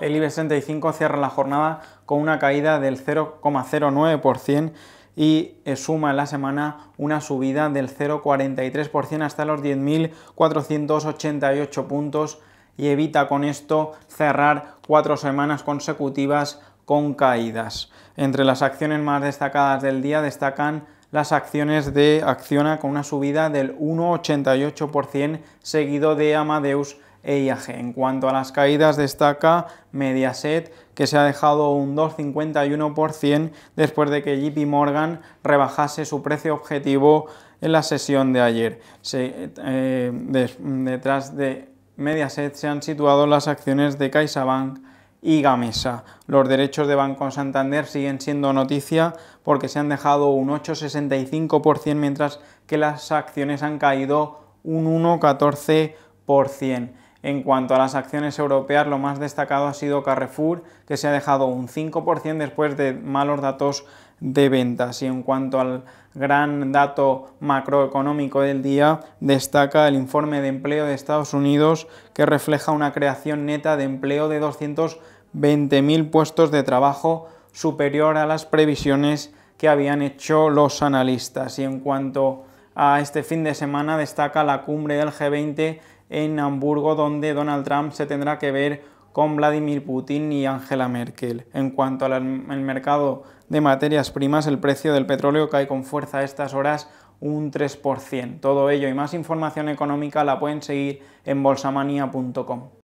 el IBEX 35 cierra la jornada con una caída del 0,09% y eh, suma en la semana una subida del 0,43% hasta los 10.488 puntos y evita con esto cerrar cuatro semanas consecutivas con caídas. Entre las acciones más destacadas del día destacan las acciones de Acciona con una subida del 1,88% seguido de Amadeus e en cuanto a las caídas, destaca Mediaset, que se ha dejado un 2,51% después de que JP Morgan rebajase su precio objetivo en la sesión de ayer. Eh, detrás de Mediaset se han situado las acciones de CaixaBank y Gamesa. Los derechos de Banco Santander siguen siendo noticia porque se han dejado un 8,65% mientras que las acciones han caído un 1,14%. En cuanto a las acciones europeas, lo más destacado ha sido Carrefour, que se ha dejado un 5% después de malos datos de ventas. Y en cuanto al gran dato macroeconómico del día, destaca el informe de empleo de Estados Unidos, que refleja una creación neta de empleo de 220.000 puestos de trabajo superior a las previsiones que habían hecho los analistas. Y en cuanto a este fin de semana, destaca la cumbre del G20 en Hamburgo, donde Donald Trump se tendrá que ver con Vladimir Putin y Angela Merkel. En cuanto al mercado de materias primas, el precio del petróleo cae con fuerza a estas horas un 3%. Todo ello y más información económica la pueden seguir en bolsamanía.com.